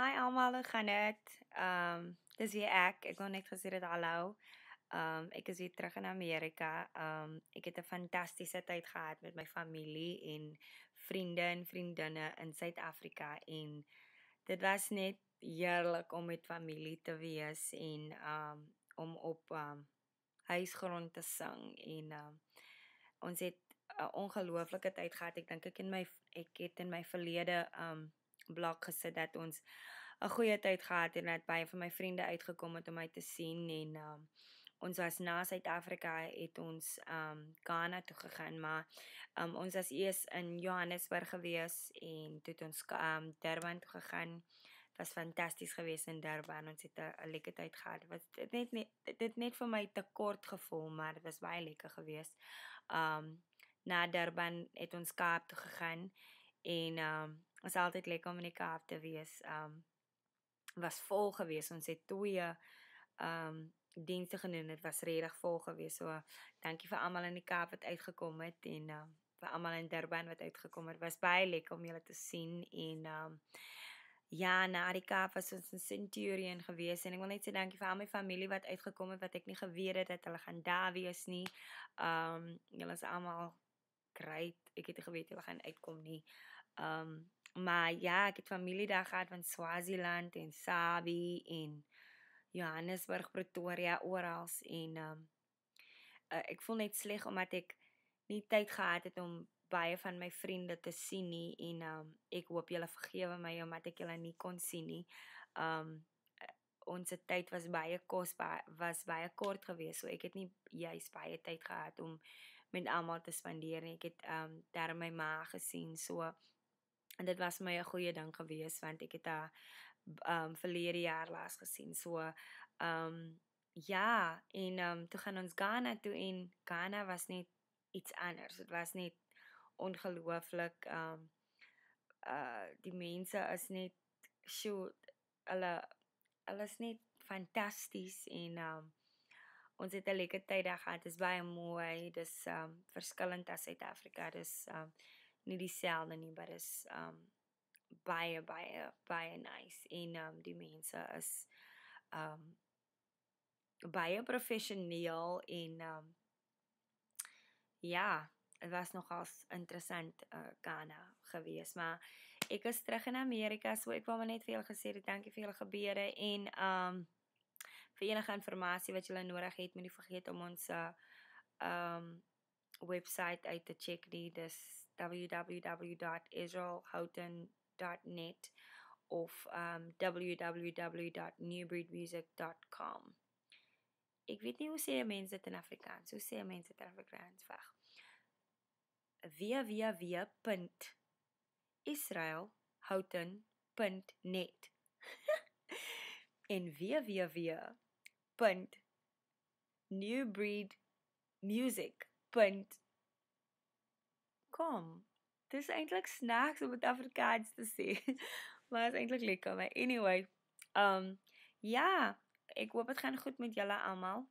Hi almal, hoe gaan ehm, dit? Ehm um, dis hier ek. Ek wil net gesê dit hallo. Ehm um, ek is weer terug in Amerika. Ehm um, ek het 'n fantastiese tyd gehad met my familie en vriende en vriendinne in Suid-Afrika en dit was net heerlik om met familie te wees en ehm um, om op ehm um, huisgrond te sing en ehm um, ons het 'n ongelooflike tyd gehad. Ek dink ek en my ek het in my verlede ehm um, blok gesit dat ons 'n goeie tyd gehad het en dat baie van my vriende uitgekom het om my te sien en um, ons was na Suid-Afrika het ons um Ghana toe gegaan maar um ons was eers in Johannesburg gewees en toe het ons um Durban toe gegaan was fantasties geweest in Durban. Ons het 'n lekker tyd gehad. Wat dit net net dit net vir my te kort gevoel, maar dit was baie lekker geweest. Um na Durban het ons Kaap toe gegaan en um was altyd lekker om in die Kaap te wees. Um was vol gewees. Ons het twee um dienste genoem. Dit was regtig vol gewees. So dankie vir almal in die Kaap wat uitgekom het en um vir almal in Durban wat uitgekom het. Was baie lekker om julle te sien en um Ja, na die Kaap was ons in Centurion gewees en ek wil net sê dankie vir al my familie wat uitgekom het wat ek nie geweet het dat hulle gaan daar wees nie. Um julle is almal great. Ek het geweet hulle gaan uitkom nie. Um Maar ja, ek het familie daar gehad van Swaziland en Sabi en Johannesburg, Pretoria, oral en um, uh, ek voel net sleg omdat ek nie tyd gehad het om baie van my vriende te sien nie en um, ek hoop julle vergewe my omdat ek julle nie kon sien nie. Um ons tyd was baie kosbaar, was baie kort geweest, so ek het nie juis baie tyd gehad om met almal te spandeer nie. Ek het um ter my ma gesien, so en dit was my 'n goeie ding gewees want ek het haar um verlede jaar laas gesien. So um ja, en um toe gaan ons Ghana toe en Ghana was net iets anders. Dit was net ongelooflik. Um uh die mense is net so hulle hulle is net fantasties en um ons het 'n lekker tyd daar gehad. Dit is baie mooi. Dit is um verskillend as Suid-Afrika. Dit is um nie dieselfde nie, maar is um baie baie baie nice en um die mense is um baie professioneel en um ja, dit was nogal interessant uh Ghana geweest, maar ek is terug in Amerika, so ek wou maar net vir julle gesê, dankie vir julle gebede en um vir enige inligting wat julle nodig het, moenie vergeet om ons uh um website uit te check nie. Dis www.israelhoughton.net of um, www.newbreedmusic.com. Ek weet nie hoe sê mense dit in Afrikaans. Hoe sê mense dit in Afrikaans? Wag. www.israelhoughton.net en www.newbreedmusic.com kom. Dis eintlik snacks om dit Afrikaans te sê. maar is eintlik lekker, maar anyway. Um ja, ek hoop dit gaan goed met julle almal.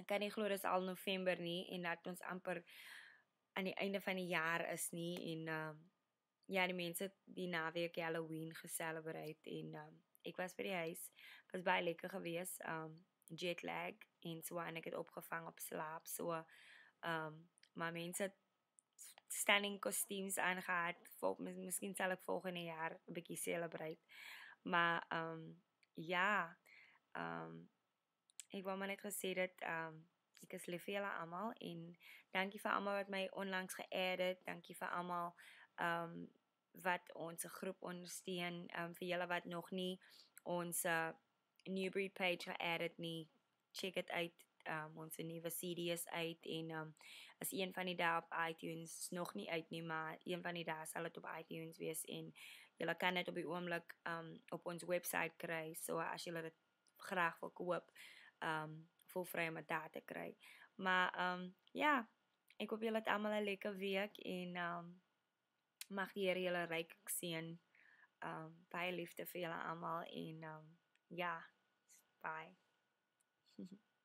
Ek kan nie glo dis al November nie en dat ons amper aan die einde van die jaar is nie en um ja, die mense die naweek Halloween geselebreer en um ek was by die huis. Was baie lekker gewees. Um jet lag en so en ek het opgevang op slaap. So um maar mense het stunning kostuums aangehad. Volg mis, miskien sal ek volgende jaar 'n bietjie celebrate. Maar ehm um, ja. Ehm um, ek wou maar net gesê dat ehm um, ek is lief vir julle almal en dankie vir almal wat my onlangs geëd het. Dankie vir almal ehm um, wat ons groep ondersteun. Ehm um, vir julle wat nog nie ons uh, eh, newbie page geëd het nie, check dit uit um, ons 'n nuwe CD is uit en um is een van die daar op iTunes nog nie uit nie, maar een van die daar sal dit op iTunes wees en julle kan dit op die oomblik um op ons webwerf kry. So as julle dit graag wil koop, um vol vrye om dit te kry. Maar um ja, ek hoop julle het almal 'n lekker week en um mag die Here julle ryk seën. Um baie liefde vir julle almal en um ja, bye. 谢谢。